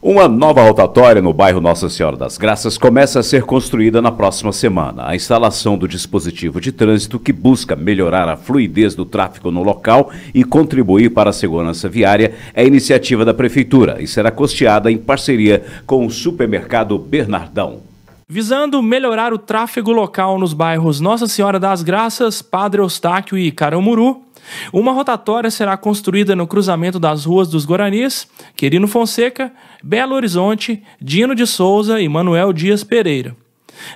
Uma nova rotatória no bairro Nossa Senhora das Graças começa a ser construída na próxima semana. A instalação do dispositivo de trânsito que busca melhorar a fluidez do tráfego no local e contribuir para a segurança viária é iniciativa da Prefeitura e será custeada em parceria com o supermercado Bernardão visando melhorar o tráfego local nos bairros Nossa Senhora das Graças, Padre Eustáquio e Caramuru. Uma rotatória será construída no cruzamento das ruas dos Guaranis, Querino Fonseca, Belo Horizonte, Dino de Souza e Manuel Dias Pereira.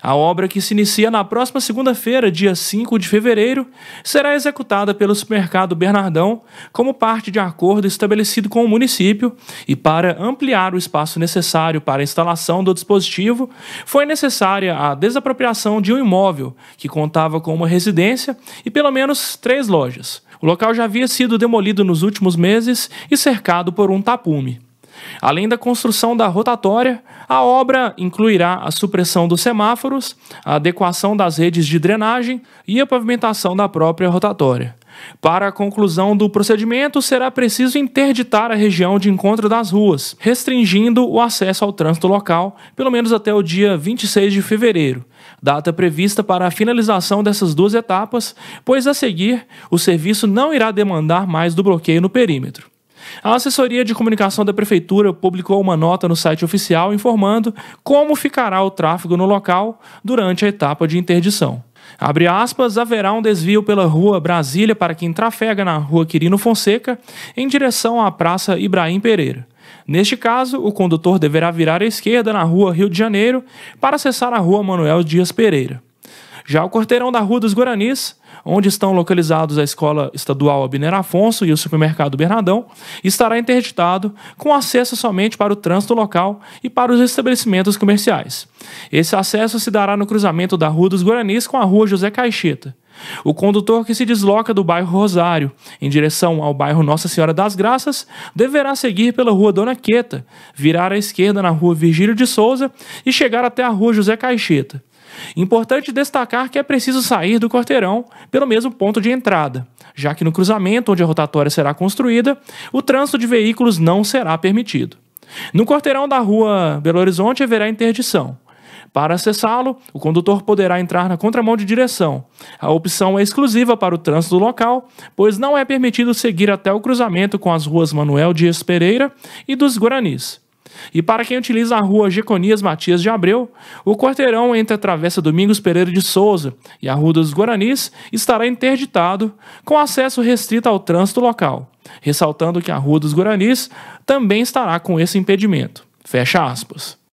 A obra, que se inicia na próxima segunda-feira, dia 5 de fevereiro, será executada pelo supermercado Bernardão como parte de acordo estabelecido com o município e para ampliar o espaço necessário para a instalação do dispositivo, foi necessária a desapropriação de um imóvel que contava com uma residência e pelo menos três lojas. O local já havia sido demolido nos últimos meses e cercado por um tapume. Além da construção da rotatória, a obra incluirá a supressão dos semáforos, a adequação das redes de drenagem e a pavimentação da própria rotatória. Para a conclusão do procedimento, será preciso interditar a região de encontro das ruas, restringindo o acesso ao trânsito local, pelo menos até o dia 26 de fevereiro, data prevista para a finalização dessas duas etapas, pois a seguir o serviço não irá demandar mais do bloqueio no perímetro. A assessoria de comunicação da prefeitura publicou uma nota no site oficial informando como ficará o tráfego no local durante a etapa de interdição. Abre aspas, haverá um desvio pela rua Brasília para quem trafega na rua Quirino Fonseca em direção à Praça Ibrahim Pereira. Neste caso, o condutor deverá virar à esquerda na rua Rio de Janeiro para acessar a rua Manuel Dias Pereira. Já o quarteirão da Rua dos Guaranis, onde estão localizados a Escola Estadual Abner Afonso e o Supermercado Bernadão, estará interditado, com acesso somente para o trânsito local e para os estabelecimentos comerciais. Esse acesso se dará no cruzamento da Rua dos Guaranis com a Rua José Caixeta. O condutor que se desloca do bairro Rosário em direção ao bairro Nossa Senhora das Graças deverá seguir pela rua Dona Queta, virar à esquerda na rua Virgílio de Souza e chegar até a rua José Caixeta. Importante destacar que é preciso sair do quarteirão pelo mesmo ponto de entrada, já que no cruzamento onde a rotatória será construída, o trânsito de veículos não será permitido. No quarteirão da rua Belo Horizonte haverá interdição. Para acessá-lo, o condutor poderá entrar na contramão de direção. A opção é exclusiva para o trânsito local, pois não é permitido seguir até o cruzamento com as ruas Manuel Dias Pereira e dos Guaranis. E para quem utiliza a rua Geconias Matias de Abreu, o quarteirão entre a Travessa Domingos Pereira de Souza e a Rua dos Guaranis estará interditado, com acesso restrito ao trânsito local, ressaltando que a Rua dos Guaranis também estará com esse impedimento. Fecha aspas.